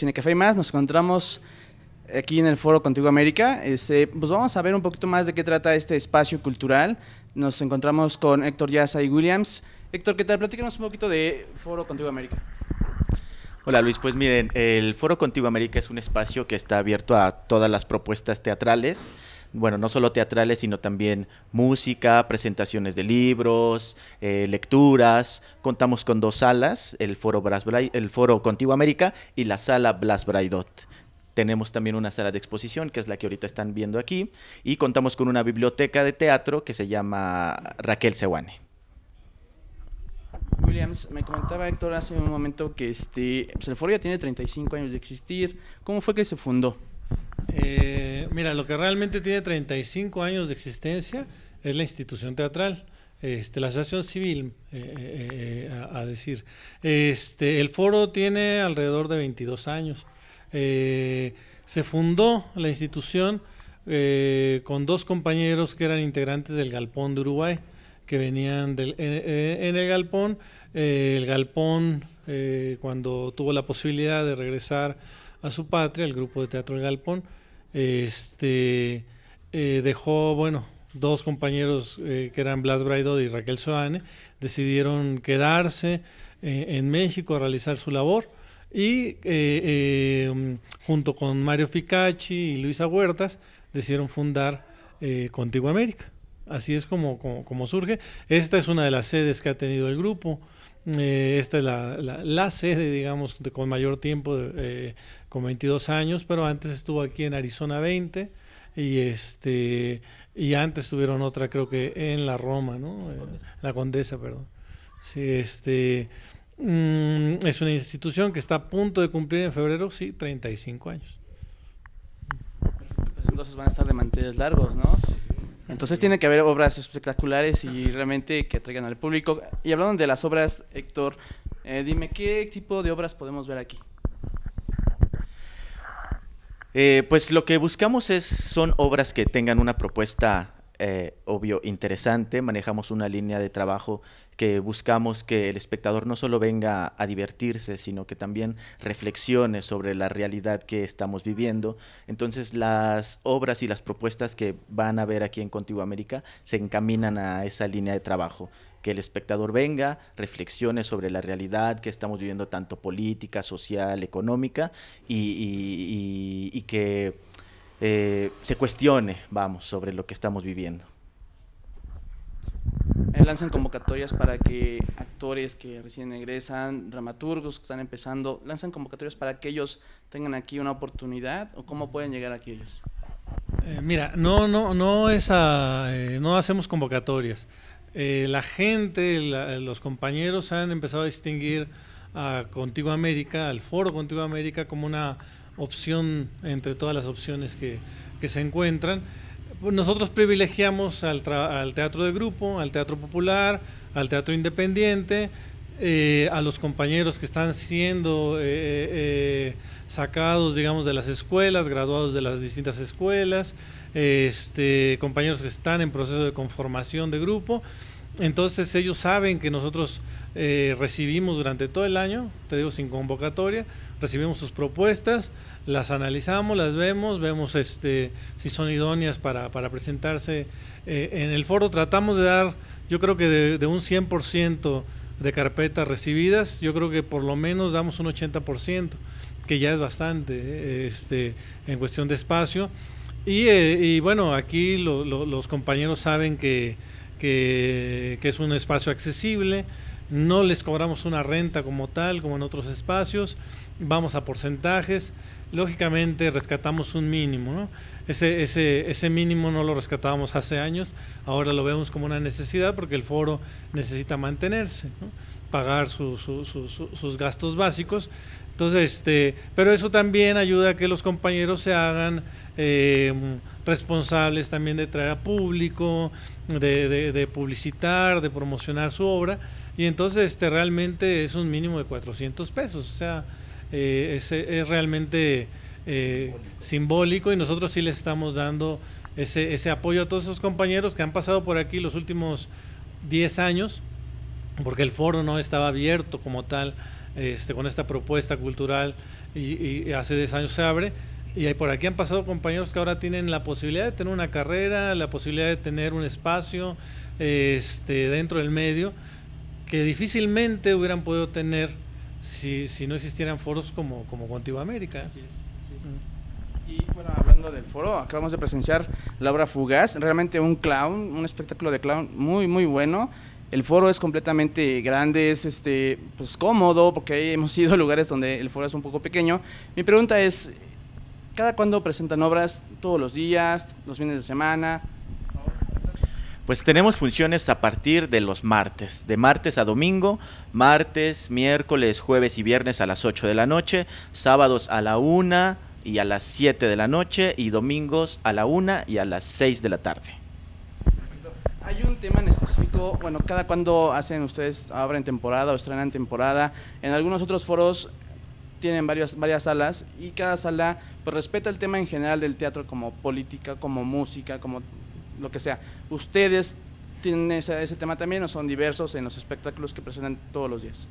de y más. Nos encontramos aquí en el Foro Contigo América. Este, pues vamos a ver un poquito más de qué trata este espacio cultural. Nos encontramos con Héctor Yaza y Williams. Héctor, ¿qué tal? Platícanos un poquito de Foro Contigo América. Hola Luis, pues miren, el Foro Contigo América es un espacio que está abierto a todas las propuestas teatrales bueno, no solo teatrales, sino también música, presentaciones de libros, eh, lecturas. Contamos con dos salas, el foro, el foro Contigo América y la sala Blas Braidot. Tenemos también una sala de exposición, que es la que ahorita están viendo aquí, y contamos con una biblioteca de teatro que se llama Raquel Sewane. Williams, me comentaba Héctor hace un momento que este, pues, el foro ya tiene 35 años de existir. ¿Cómo fue que se fundó? Eh, mira, lo que realmente tiene 35 años de existencia es la institución teatral. Este, la asociación civil, eh, eh, a, decir. Este, el foro tiene alrededor de 22 años. se fundó la institución con dos compañeros que eran integrantes del Galpón de Uruguay, que venían del, en el Galpón. el Galpón, cuando tuvo la posibilidad de regresar a su patria, el grupo de teatro El Galpón. Este, eh, dejó, bueno, dos compañeros eh, que eran Blas Braido y Raquel Soane, decidieron quedarse eh, en México a realizar su labor y junto con Mario Ficacci y Luisa Huertas decidieron fundar Contigo América. Así es como, como, surge. Esta es una de las sedes que ha tenido el grupo. esta es la, sede, digamos, con mayor tiempo de, con 22 años, pero antes estuvo aquí en Arizona 20 y este y antes tuvieron otra creo que en la Roma, ¿no? La eh, Condesa, perdón. Sí, este mm, es una institución que está a punto de cumplir en febrero, sí, 35 años. Pues entonces van a estar de manteles largos, ¿no? Entonces tiene que haber obras espectaculares y realmente que atraigan al público. Y hablando de las obras, Héctor, eh, dime, ¿qué tipo de obras podemos ver aquí? Eh, pues lo que buscamos es, son obras que tengan una propuesta, eh, obvio, interesante. Manejamos una línea de trabajo que buscamos que el espectador no solo venga a divertirse, sino que también reflexione sobre la realidad que estamos viviendo. Entonces las obras y las propuestas que van a ver aquí en Contigo América se encaminan a esa línea de trabajo que el espectador venga, reflexione sobre la realidad que estamos viviendo, tanto política, social, económica, y, que eh, se cuestione, vamos, sobre lo que estamos viviendo. Lanzan convocatorias para que actores que recién egresan, dramaturgos que están empezando, lanzan convocatorias para que ellos tengan aquí una oportunidad o cómo pueden llegar aquí ellos. Eh, mira, no, no, no, eh, no hacemos convocatorias. Eh, la gente, los compañeros han empezado a distinguir a ah, Contigo América, al Foro Contigo América, como una opción entre todas las opciones que, se encuentran. Pues, nosotros privilegiamos al, teatro de grupo, al teatro popular, al teatro independiente, eh, a los compañeros que están siendo eh, sacados, digamos, de las escuelas, graduados de las distintas escuelas este, compañeros que están en proceso de conformación de grupo. Entonces ellos saben que nosotros eh, recibimos durante todo el año, te digo sin convocatoria, recibimos sus propuestas, las analizamos, las vemos, vemos este, si son idóneas para, presentarse eh, en el foro. Tratamos de dar, yo creo que de, un 100% de carpetas recibidas, yo creo que por lo menos damos un 80%, que ya es bastante eh, este, en cuestión de espacio. Eh, y, bueno, aquí los compañeros saben que, que, que es un espacio accesible, no les cobramos una renta como tal, como en otros espacios, vamos a porcentajes lógicamente rescatamos un mínimo, ¿no? Ese, ese, ese mínimo no lo rescatábamos hace años, ahora lo vemos como una necesidad porque el foro necesita mantenerse, pagar sus gastos básicos. Entonces, este, pero eso también ayuda a que los compañeros se hagan eh, responsables también de traer a público, de, de, de, publicitar, de promocionar su obra. Y entonces este, realmente es un mínimo de 400 pesos. O sea, eh, es, realmente eh, simbólico y nosotros sí le estamos dando ese, ese apoyo a todos esos compañeros que han pasado por aquí los últimos 10 años, porque el foro no estaba abierto como tal este, con esta propuesta cultural y, hace 10 años se abre. Y por aquí han pasado compañeros que ahora tienen la posibilidad de tener una carrera, la posibilidad de tener un espacio este, dentro del medio que difícilmente hubieran podido tener si, si no existieran foros como, como Contigo América. sí Y bueno, hablando del foro, acabamos de presenciar la obra Fugaz, realmente un clown, un espectáculo de clown muy, muy bueno. El foro es completamente grande, es este, pues, cómodo, porque hemos ido a lugares donde el foro es un poco pequeño. Mi pregunta es, ¿cada cuándo presentan obras? ¿Todos los días? ¿Los fines de semana? Pues tenemos funciones a partir de los martes, de martes a domingo, martes, miércoles, jueves y viernes a las 8 de la noche, sábados a la 1 y a las 7 de la noche y domingos a la 1 y a las 6 de la tarde. Hay un tema en específico, bueno, cada cuando hacen ustedes, abren temporada o estrenan temporada, en algunos otros foros tienen varias, varias salas y cada sala pues respeta el tema en general del teatro como política, como música, como lo que sea. Ustedes tienen ese, tema también o son diversos en los espectáculos que presentan todos los días.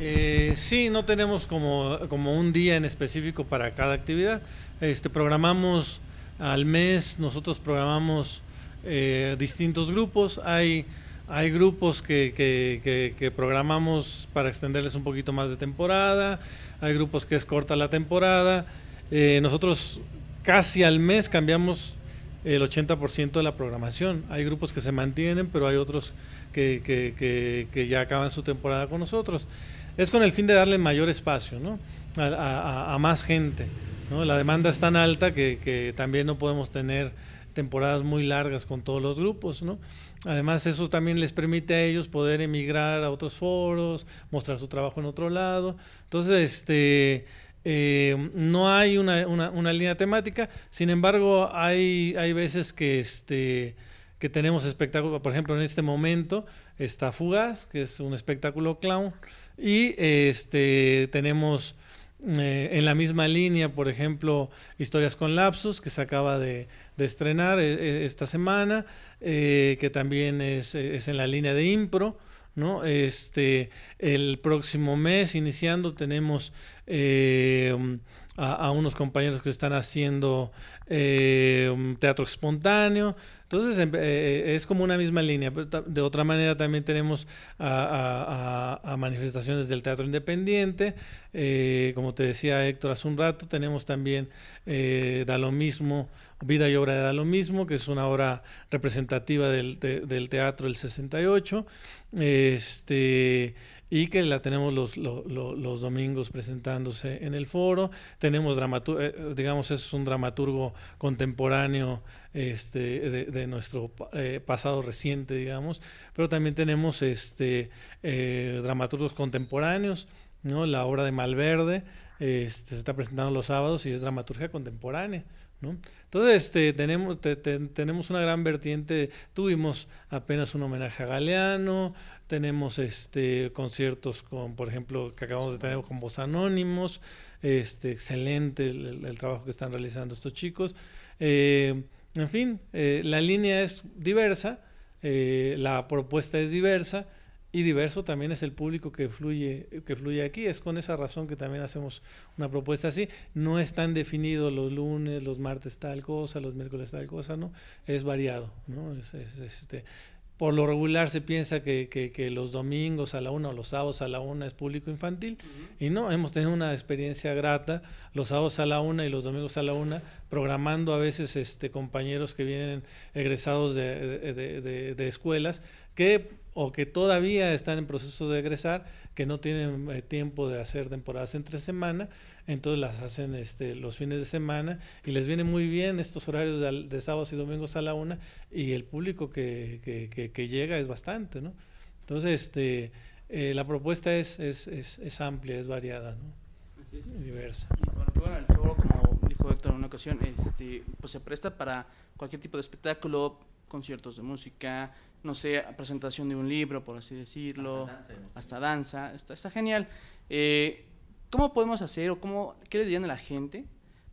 Eh, sí, no tenemos como, como, un día en específico para cada actividad. Este, programamos al mes, nosotros programamos eh, distintos grupos. Hay, hay grupos que, que, programamos para extenderles un poquito más de temporada, hay grupos que es corta la temporada. Eh, nosotros casi al mes cambiamos el 80% de la programación. Hay grupos que se mantienen, pero hay otros que, ya acaban su temporada con nosotros. Es con el fin de darle mayor espacio ¿no? a, más gente. La demanda es tan alta que, también no podemos tener temporadas muy largas con todos los grupos. ¿no? Además, eso también les permite a ellos poder emigrar a otros foros, mostrar su trabajo en otro lado. Entonces, este eh, no hay una, línea temática, sin embargo hay, veces que, este, que tenemos espectáculos, por ejemplo en este momento está Fugaz, que es un espectáculo clown, y este, tenemos eh, en la misma línea, por ejemplo, Historias con Lapsus, que se acaba de, estrenar eh, esta semana, que también es, es, en la línea de impro. ¿no? Este, el próximo mes, iniciando, tenemos eh, a, unos compañeros que están haciendo eh, un teatro espontáneo. Entonces em, eh, eh, es como una misma línea. pero De otra manera también tenemos a, manifestaciones del teatro independiente. como te decía Héctor hace un rato, tenemos también Da lo mismo, Vida y Obra de Da lo mismo, que es una obra representativa del, del teatro del 68. Este, y que la tenemos los, los, los domingos presentándose en el foro. Tenemos, dramatur eh, digamos, es un dramaturgo contemporáneo este, de, nuestro eh, pasado reciente, digamos, pero también tenemos este, eh, dramaturgos contemporáneos, la obra de Malverde este, se está presentando los sábados y es dramaturgia contemporánea. Entonces, este, tenemos, una gran vertiente. Tuvimos apenas un homenaje a Galeano, tenemos este, conciertos con, por ejemplo, que acabamos de tener con Voz Anónimos. Este, excelente el, trabajo que están realizando estos chicos. Eh, en fin, eh, la línea es diversa, eh, la propuesta es diversa. Y diverso también es el público que fluye, que fluye aquí. Es con esa razón que también hacemos una propuesta así. No están definidos los lunes, los martes tal cosa, los miércoles tal cosa, ¿no? Es variado, ¿no? Este, por lo regular se piensa que, los domingos a la una o los sábados a la una es público infantil y no, hemos tenido una experiencia grata los sábados a la una y los domingos a la una programando a veces este, compañeros que vienen egresados de, de escuelas que o que todavía están en proceso de egresar, que no tienen eh, tiempo de hacer temporadas entre semana, entonces las hacen este, los fines de semana y les viene muy bien estos horarios de, sábados y domingos a la una y el público que, llega es bastante, ¿no? Entonces, este, eh, la propuesta es, amplia, es variada, es. diversa. Y bueno, el foro, como dijo Héctor en una ocasión, este, pues se presta para cualquier tipo de espectáculo, conciertos de música, no sé, presentación de un libro, por así decirlo, hasta danza. está, está, genial. Eh, ¿Cómo podemos hacer o cómo, qué le dirían a la gente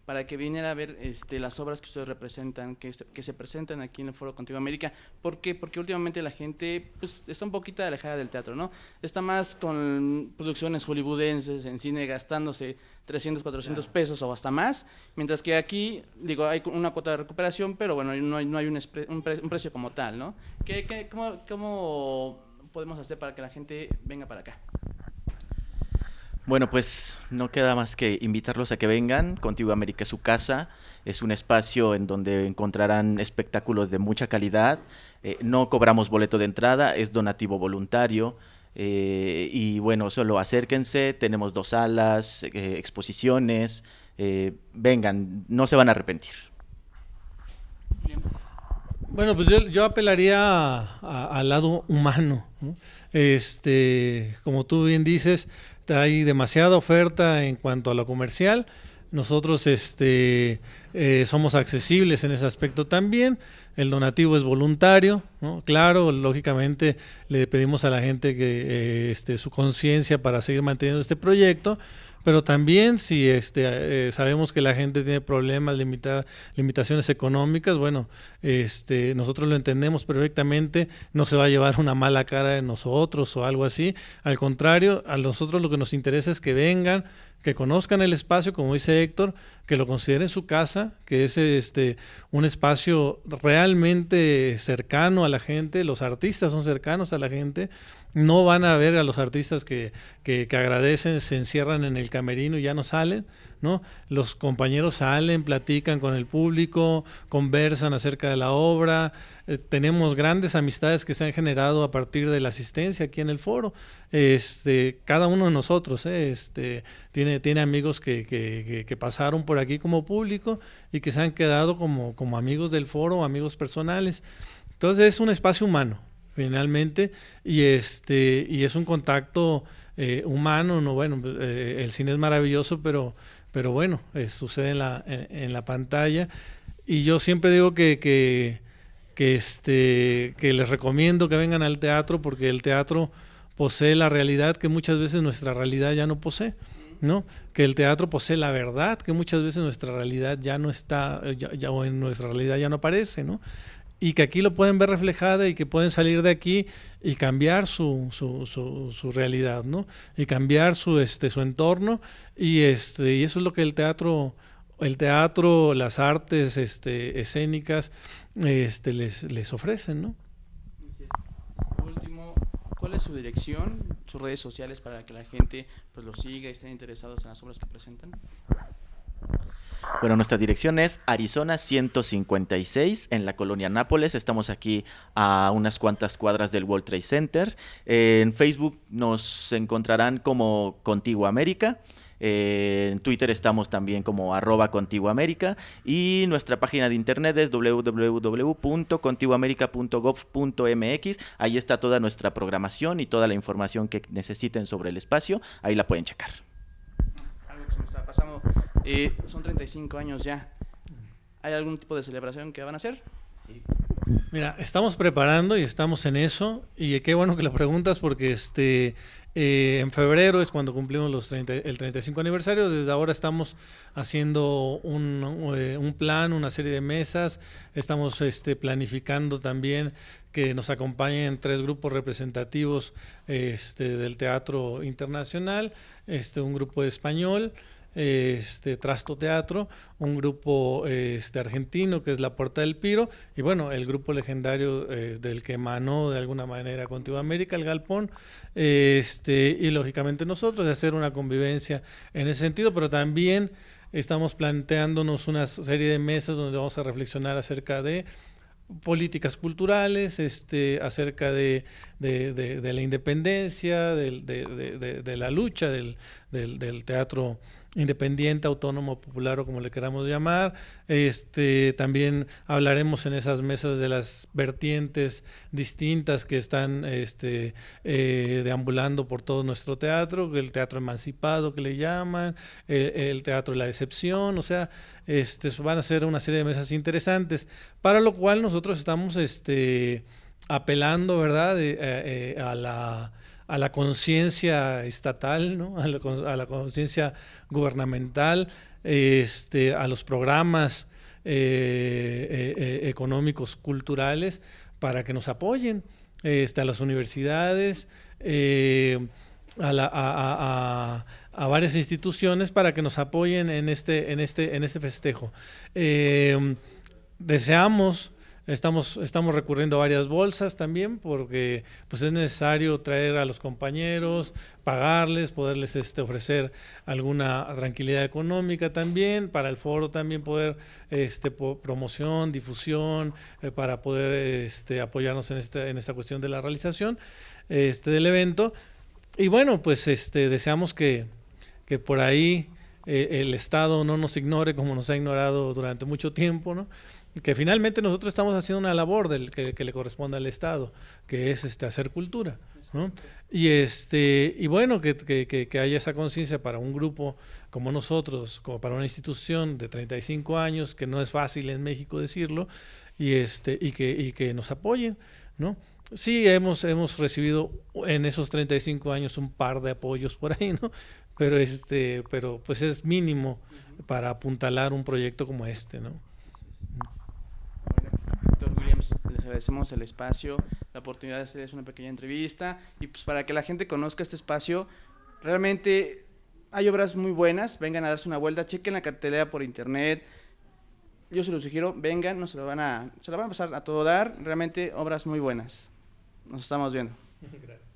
para que viniera a ver este, las obras que ustedes representan, que, se presentan aquí en el Foro Contigo América. Porque últimamente la gente pues, está un poquito alejada del teatro, ¿no? Está más con producciones hollywoodenses, en cine, gastándose 300, 400 pesos o hasta más, mientras que aquí, digo, hay una cuota de recuperación, pero bueno, no hay, no hay un, precio como tal, ¿no? ¿Qué, ¿Cómo podemos hacer para que la gente venga para acá? Bueno, pues no queda más que invitarlos a que vengan. Contigo América es su casa. Es un espacio en donde encontrarán espectáculos de mucha calidad. Eh, no cobramos boleto de entrada, es donativo voluntario. Eh, y bueno, solo acérquense. Tenemos dos salas, eh, exposiciones. vengan, no se van a arrepentir. Bueno, pues yo, apelaría al lado humano. Este, como tú bien dices, hay demasiada oferta en cuanto a lo comercial nosotros este, eh, somos accesibles en ese aspecto también. El donativo es voluntario, ¿no? Claro, lógicamente le pedimos a la gente que eh, este, su conciencia para seguir manteniendo este proyecto, pero también si este, eh, sabemos que la gente tiene problemas, limitaciones económicas, bueno, este, nosotros lo entendemos perfectamente, no se va a llevar una mala cara de nosotros o algo así. Al contrario, a nosotros lo que nos interesa es que vengan, que conozcan el espacio, como dice Héctor, que lo consideren su casa, que es este, un espacio realmente cercano a la gente, los artistas son cercanos a la gente, no van a ver a los artistas que, agradecen, se encierran en el camerino y ya no salen, ¿no? Los compañeros salen, platican con el público, conversan acerca de la obra. Eh, tenemos grandes amistades que se han generado a partir de la asistencia aquí en el foro. Este, cada uno de nosotros ¿eh? este, tiene, tiene amigos que, que, pasaron por aquí como público y que se han quedado como, como amigos del foro, amigos personales. Entonces es un espacio humano, finalmente, y este, y es un contacto eh, humano, no bueno, pues, eh, el cine es maravilloso, pero, pero bueno, eh, sucede en la, en, la pantalla. Y yo siempre digo que, este, que les recomiendo que vengan al teatro, porque el teatro posee la realidad que muchas veces nuestra realidad ya no posee. ¿no? Que el teatro posee la verdad, que muchas veces nuestra realidad ya no está, ya, o en nuestra realidad ya no aparece, ¿no? y que aquí lo pueden ver reflejada y que pueden salir de aquí y cambiar su, su, realidad, ¿no? Y cambiar su, este, su entorno y, este, y eso es lo que el teatro el teatro, las artes este, escénicas este, les, les ofrecen, ¿no? último, ¿cuál es su dirección, sus redes sociales para que la gente pues, lo siga y estén interesados en las obras que presentan? Bueno, nuestra dirección es Arizona 156 en la colonia Nápoles. Estamos aquí a unas cuantas cuadras del World Trade Center. en Facebook nos encontrarán como Contigo América. Eh, en Twitter estamos también como arroba América. y nuestra página de internet es www.contigoamerica.gov.mx. Ahí está toda nuestra programación y toda la información que necesiten sobre el espacio. Ahí la pueden checar. Eh, y son 35 años ya. ¿Hay algún tipo de celebración que van a hacer? Mira, estamos preparando y estamos en eso. Y qué bueno que lo preguntas porque este, eh, en febrero es cuando cumplimos los el 35 aniversario. Desde ahora estamos haciendo eh, un, plan, una serie de mesas. Estamos este, planificando también que nos acompañen tres grupos representativos este, del teatro internacional, este, un grupo de español este, Trasto Teatro, un grupo este, argentino que es La Puerta del Piro, y bueno, el grupo legendario eh, del que emanó de alguna manera Contigo América, el Galpón, este, y lógicamente nosotros, de hacer una convivencia en ese sentido, pero también estamos planteándonos una serie de mesas donde vamos a reflexionar acerca de políticas culturales, este, acerca de, de, la independencia, de, la lucha del teatro independiente, autónomo, popular o como le queramos llamar. Este, también hablaremos en esas mesas de las vertientes distintas que están este, eh, deambulando por todo nuestro teatro, el teatro emancipado que le llaman, el teatro de la decepción, o sea, este, van a ser una serie de mesas interesantes, para lo cual nosotros estamos este, apelando, ¿verdad?, eh, eh, a la a la conciencia estatal, a la, conciencia gubernamental, este, a los programas eh, eh, eh, económicos, culturales, para que nos apoyen, este, a las universidades, a, varias instituciones para que nos apoyen en este, en este, en este festejo. deseamos Estamos, estamos recurriendo a varias bolsas también porque pues es necesario traer a los compañeros, pagarles, poderles este, ofrecer alguna tranquilidad económica también, para el foro también poder este, promoción, difusión, eh, para poder este, apoyarnos en, este, en esta cuestión de la realización este, del evento. Y bueno, pues este, deseamos que, por ahí eh, el Estado no nos ignore como nos ha ignorado durante mucho tiempo, ¿no? que finalmente nosotros estamos haciendo una labor del, que, le corresponde al Estado, que es este, hacer cultura. ¿no? Y, este, y bueno, que, haya esa conciencia para un grupo como nosotros, como para una institución de 35 años, que no es fácil en México decirlo, y, este, y, que, y que nos apoyen. ¿no? Sí, hemos, hemos recibido en esos 35 años un par de apoyos por ahí, ¿no? pero, este, pero pues es mínimo para apuntalar un proyecto como este. ¿no? agradecemos el espacio, la oportunidad de hacerles una pequeña entrevista y pues para que la gente conozca este espacio, realmente hay obras muy buenas, vengan a darse una vuelta, chequen la cartelera por internet. Yo se los sugiero, vengan, no se la van a se la van a pasar a todo dar, realmente obras muy buenas. Nos estamos viendo. Gracias.